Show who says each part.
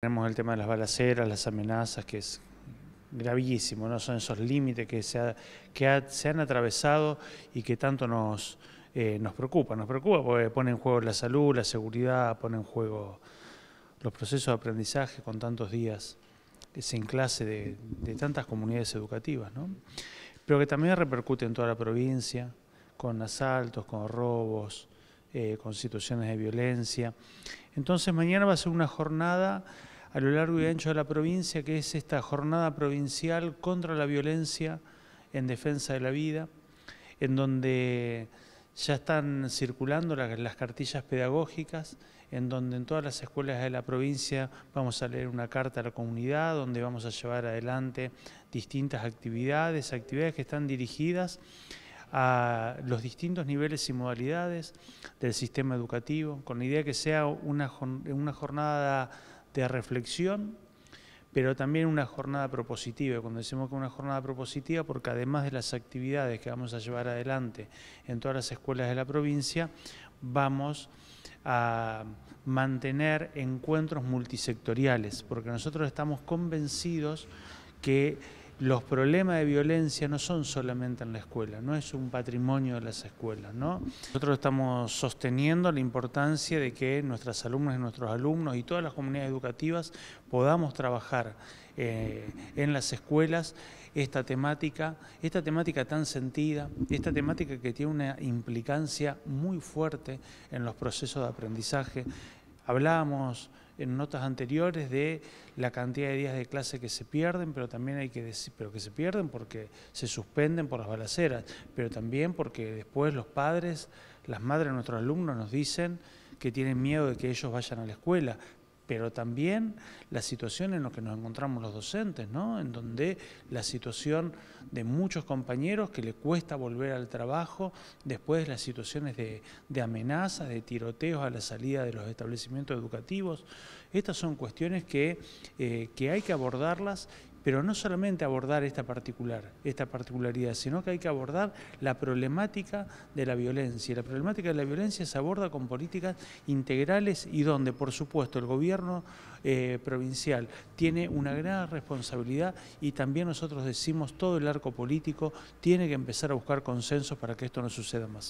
Speaker 1: Tenemos el tema de las balaceras, las amenazas, que es gravísimo, ¿no? Son esos límites que, se, han atravesado y que tanto nos, eh, nos preocupa. Nos preocupa porque pone en juego la salud, la seguridad, pone en juego los procesos de aprendizaje con tantos días sin clase de, tantas comunidades educativas, ¿no? Pero que también repercute en toda la provincia, con asaltos, con robos, eh, con situaciones de violencia. Entonces mañana va a ser una jornada a lo largo y ancho de la provincia, que es esta jornada provincial contra la violencia en defensa de la vida, en donde ya están circulando las, cartillas pedagógicas, en donde en todas las escuelas de la provincia vamos a leer una carta a la comunidad, donde vamos a llevar adelante distintas actividades, actividades que están dirigidas a los distintos niveles y modalidades del sistema educativo, con la idea que sea una jornada de reflexión, pero también una jornada propositiva. Cuando decimos que una jornada propositiva, porque además de las actividades que vamos a llevar adelante en todas las escuelas de la provincia, vamos a mantener encuentros multisectoriales, porque nosotros estamos convencidos que los problemas de violencia no son solamente en la escuela, no es un patrimonio de las escuelas. ¿no? Nosotros estamos sosteniendo la importancia de que nuestras alumnas y nuestros alumnos y todas las comunidades educativas podamos trabajar eh, en las escuelas esta temática, esta temática tan sentida, esta temática que tiene una implicancia muy fuerte en los procesos de aprendizaje, Hablábamos en notas anteriores de la cantidad de días de clase que se pierden, pero también hay que decir, pero que se pierden porque se suspenden por las balaceras, pero también porque después los padres, las madres de nuestros alumnos nos dicen que tienen miedo de que ellos vayan a la escuela, pero también la situación en la que nos encontramos los docentes, en donde la situación de muchos compañeros que le cuesta volver al trabajo, después las situaciones de, de amenazas, de tiroteos a la salida de los establecimientos educativos. Estas son cuestiones que, eh, que hay que abordarlas pero no solamente abordar esta particular, esta particularidad, sino que hay que abordar la problemática de la violencia. La problemática de la violencia se aborda con políticas integrales y donde, por supuesto, el gobierno eh, provincial tiene una gran responsabilidad y también nosotros decimos todo el arco político tiene que empezar a buscar consensos para que esto no suceda más.